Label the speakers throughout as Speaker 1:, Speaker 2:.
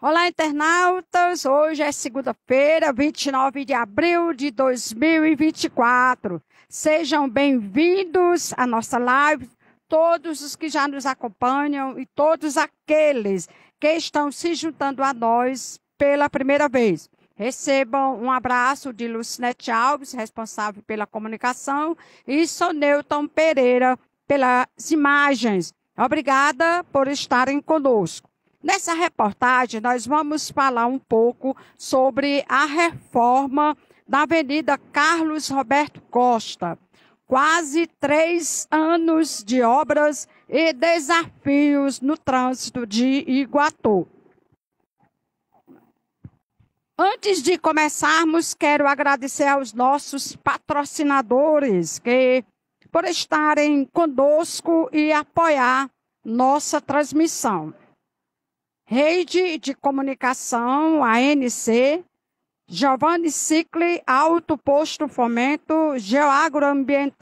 Speaker 1: Olá, internautas! Hoje é segunda-feira, 29 de abril de 2024. Sejam bem-vindos à nossa live, todos os que já nos acompanham e todos aqueles que estão se juntando a nós pela primeira vez. Recebam um abraço de Lucinete Alves, responsável pela comunicação, e Soneuton Pereira, pelas imagens. Obrigada por estarem conosco. Nessa reportagem, nós vamos falar um pouco sobre a reforma da Avenida Carlos Roberto Costa. Quase três anos de obras e desafios no trânsito de Iguatu. Antes de começarmos, quero agradecer aos nossos patrocinadores que por estarem conosco e apoiar nossa transmissão. Rede de Comunicação, ANC, Giovanni Cicli, Alto Posto Fomento, Geoagroambiental,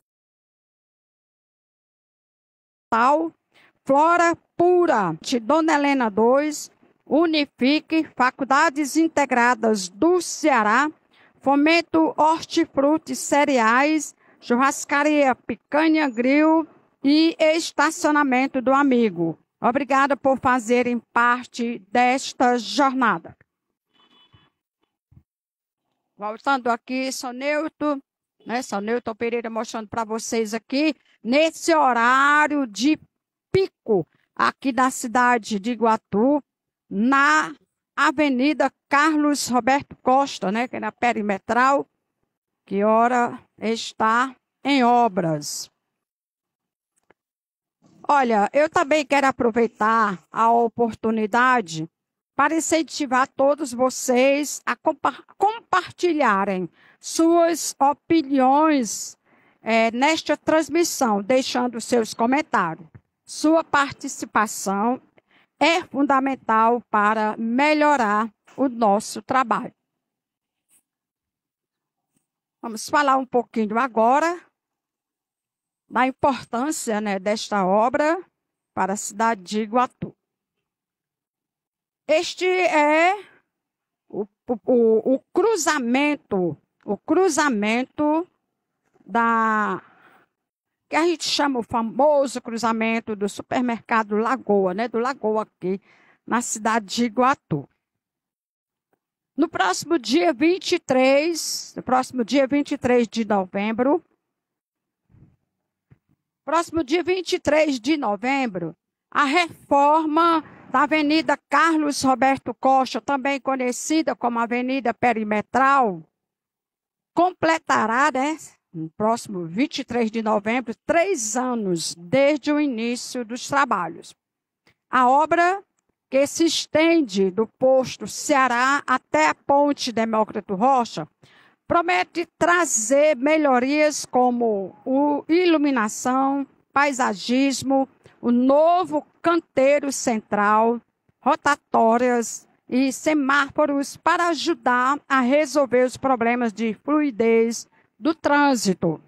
Speaker 1: Flora Pura, de Dona Helena 2, Unifique, Faculdades Integradas do Ceará, Fomento Hortifruti Cereais churrascaria Picanha Grill e estacionamento do amigo. Obrigada por fazerem parte desta jornada. Voltando aqui, Neuto, né? Neuto Pereira mostrando para vocês aqui, nesse horário de pico aqui da cidade de Iguatu, na Avenida Carlos Roberto Costa, né? Que é na perimetral, que ora está em obras. Olha, eu também quero aproveitar a oportunidade para incentivar todos vocês a compa compartilharem suas opiniões é, nesta transmissão, deixando seus comentários. Sua participação é fundamental para melhorar o nosso trabalho. Vamos falar um pouquinho agora da importância né, desta obra para a cidade de Iguatu. Este é o, o, o cruzamento, o cruzamento da que a gente chama o famoso cruzamento do supermercado Lagoa, né, do Lagoa aqui na cidade de Iguatu. No próximo dia 23, no próximo dia 23 de novembro, próximo dia 23 de novembro, a reforma da Avenida Carlos Roberto Costa, também conhecida como Avenida Perimetral, completará, né, no próximo 23 de novembro, três anos desde o início dos trabalhos. A obra que se estende do posto Ceará até a ponte Demócrito Rocha, promete trazer melhorias como iluminação, paisagismo, o novo canteiro central, rotatórias e semáforos para ajudar a resolver os problemas de fluidez do trânsito.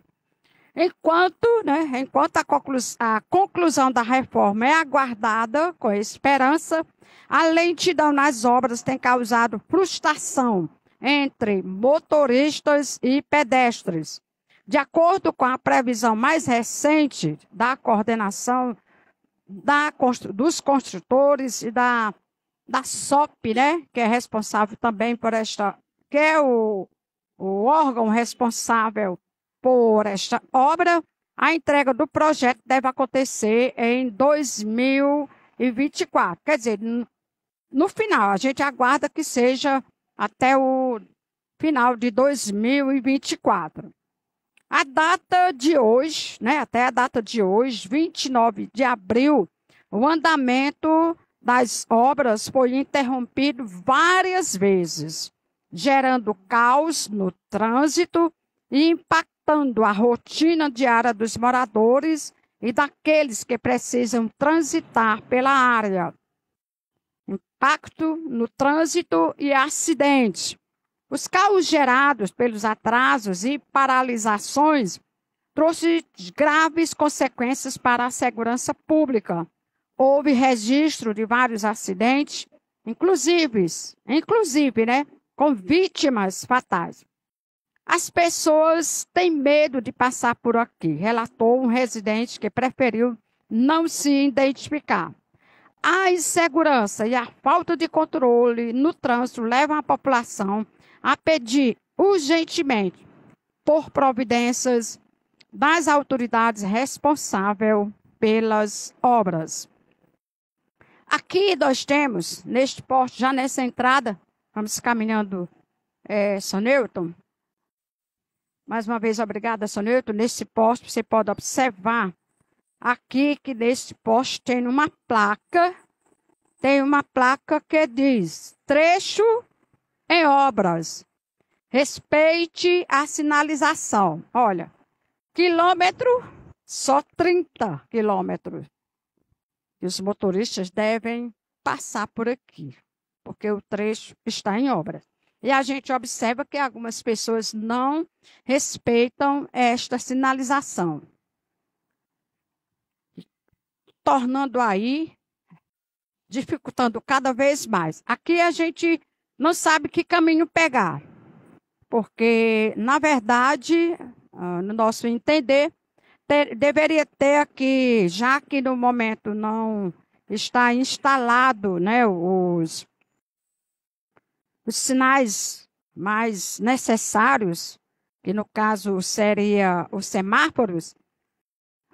Speaker 1: Enquanto, né, enquanto a, conclusão, a conclusão da reforma é aguardada com esperança, a lentidão nas obras tem causado frustração entre motoristas e pedestres. De acordo com a previsão mais recente da coordenação da, dos construtores e da, da SOP, né, que é responsável também por esta, que é o, o órgão responsável por esta obra. A entrega do projeto deve acontecer em 2024. Quer dizer, no final, a gente aguarda que seja até o final de 2024. A data de hoje, né, até a data de hoje, 29 de abril, o andamento das obras foi interrompido várias vezes, gerando caos no trânsito e impactando afetando a rotina diária dos moradores e daqueles que precisam transitar pela área. Impacto no trânsito e acidente. Os caos gerados pelos atrasos e paralisações trouxe graves consequências para a segurança pública. Houve registro de vários acidentes, inclusive, inclusive, né, com vítimas fatais. As pessoas têm medo de passar por aqui, relatou um residente que preferiu não se identificar. A insegurança e a falta de controle no trânsito levam a população a pedir urgentemente por providências das autoridades responsáveis pelas obras. Aqui nós temos, neste porte, já nessa entrada, vamos caminhando, é, eh, São Newton, mais uma vez, obrigada, Sonilton. Nesse poste, você pode observar aqui que nesse poste tem uma placa, tem uma placa que diz trecho em obras. Respeite a sinalização. Olha, quilômetro, só 30 quilômetros. E os motoristas devem passar por aqui, porque o trecho está em obras. E a gente observa que algumas pessoas não respeitam esta sinalização, tornando aí dificultando cada vez mais. Aqui a gente não sabe que caminho pegar, porque na verdade, ah, no nosso entender, ter, deveria ter aqui, já que no momento não está instalado, né, os os sinais mais necessários, que no caso seria os semáforos,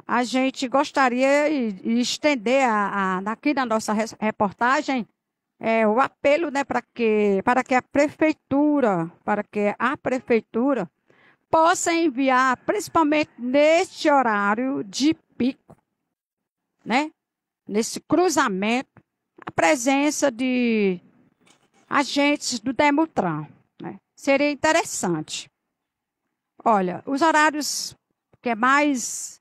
Speaker 1: a gente gostaria de estender a, a, aqui na nossa reportagem é, o apelo né, para que, para que a prefeitura, para que a prefeitura possa enviar, principalmente neste horário de pico, né, nesse cruzamento, a presença de agentes do Demutran. Né? Seria interessante. Olha, os horários que é mais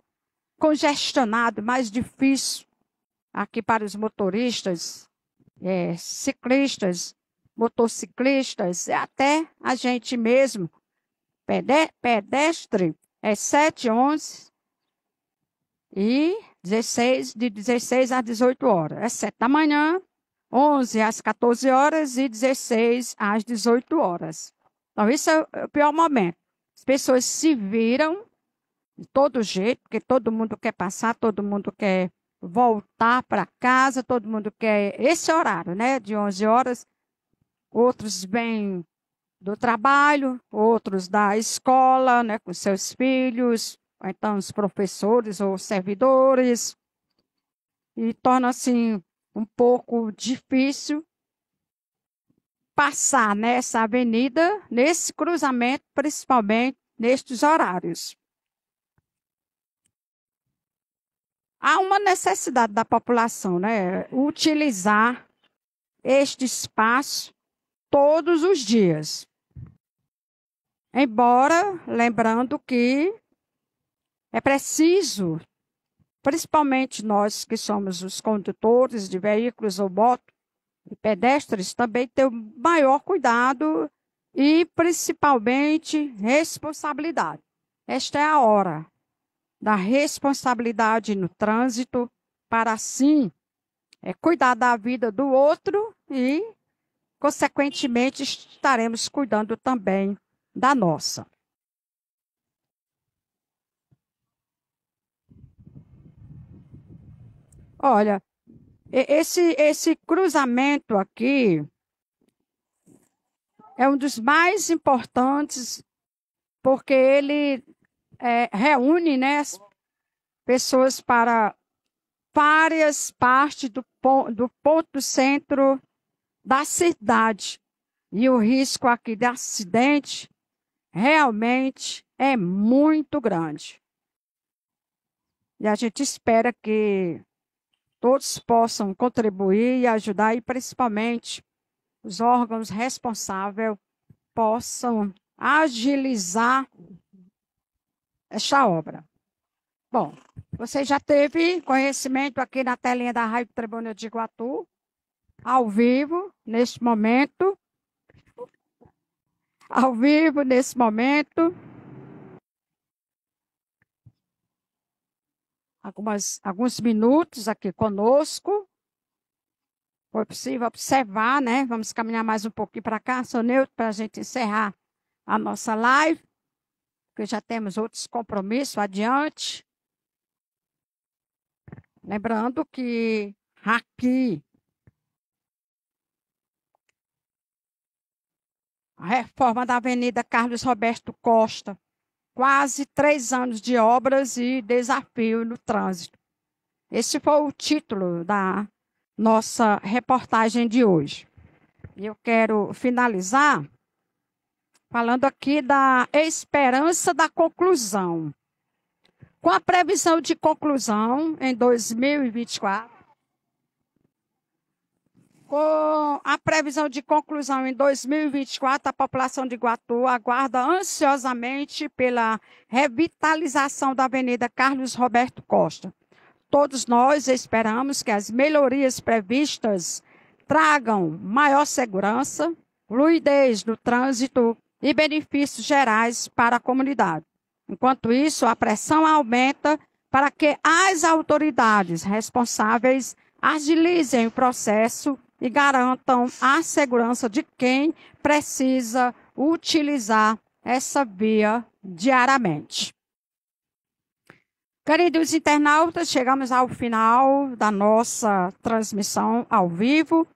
Speaker 1: congestionado, mais difícil aqui para os motoristas, é, ciclistas, motociclistas, é até a gente mesmo, pedestre, é 7, h 11 e 16, de 16 às 18 horas. É 7 da manhã, 11 às 14 horas e 16 às 18 horas. Então, isso é o pior momento. As pessoas se viram de todo jeito, porque todo mundo quer passar, todo mundo quer voltar para casa, todo mundo quer esse horário, né? De 11 horas. Outros vêm do trabalho, outros da escola, né? Com seus filhos, ou então os professores ou servidores. E torna assim um pouco difícil passar nessa avenida, nesse cruzamento, principalmente nestes horários. Há uma necessidade da população, né? Utilizar este espaço todos os dias. Embora, lembrando que é preciso Principalmente nós que somos os condutores de veículos ou motos e pedestres também ter o maior cuidado e principalmente responsabilidade. Esta é a hora da responsabilidade no trânsito para assim é, cuidar da vida do outro e consequentemente estaremos cuidando também da nossa. Olha, esse, esse cruzamento aqui é um dos mais importantes, porque ele é, reúne né, pessoas para várias partes do, do ponto centro da cidade. E o risco aqui de acidente realmente é muito grande. E a gente espera que todos possam contribuir e ajudar, e principalmente os órgãos responsáveis possam agilizar esta obra. Bom, você já teve conhecimento aqui na telinha da Rádio Tribuna de Iguatu, ao vivo, neste momento. Ao vivo, nesse momento. algumas, alguns minutos aqui conosco. Foi possível observar, né? Vamos caminhar mais um pouquinho para cá, seu para a gente encerrar a nossa live, porque já temos outros compromissos adiante. Lembrando que aqui a reforma da Avenida Carlos Roberto Costa quase três anos de obras e desafio no trânsito. Esse foi o título da nossa reportagem de hoje. Eu quero finalizar falando aqui da esperança da conclusão. Com a previsão de conclusão em 2024, a previsão de conclusão em 2024, a população de Guatu aguarda ansiosamente pela revitalização da Avenida Carlos Roberto Costa. Todos nós esperamos que as melhorias previstas tragam maior segurança, fluidez no trânsito e benefícios gerais para a comunidade. Enquanto isso, a pressão aumenta para que as autoridades responsáveis agilizem o processo e garantam a segurança de quem precisa utilizar essa via diariamente. Queridos internautas, chegamos ao final da nossa transmissão ao vivo.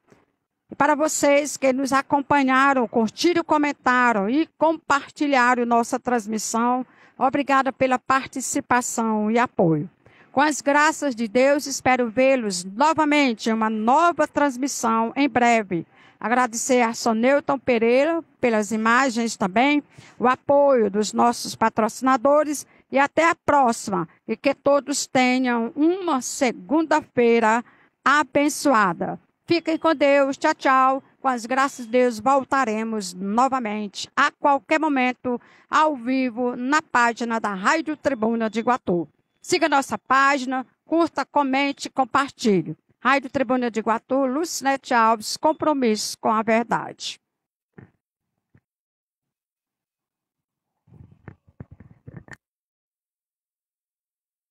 Speaker 1: E para vocês que nos acompanharam, curtiram, comentaram e compartilharam nossa transmissão, obrigada pela participação e apoio. Com as graças de Deus, espero vê-los novamente em uma nova transmissão em breve. Agradecer a Sonilton Pereira pelas imagens também, o apoio dos nossos patrocinadores e até a próxima. E que todos tenham uma segunda-feira abençoada. Fiquem com Deus. Tchau, tchau. Com as graças de Deus, voltaremos novamente a qualquer momento, ao vivo, na página da Rádio Tribuna de Iguatu. Siga nossa página, curta, comente, compartilhe. Rádio Tribuna de Guatu, Lucinete Alves, compromisso com a verdade.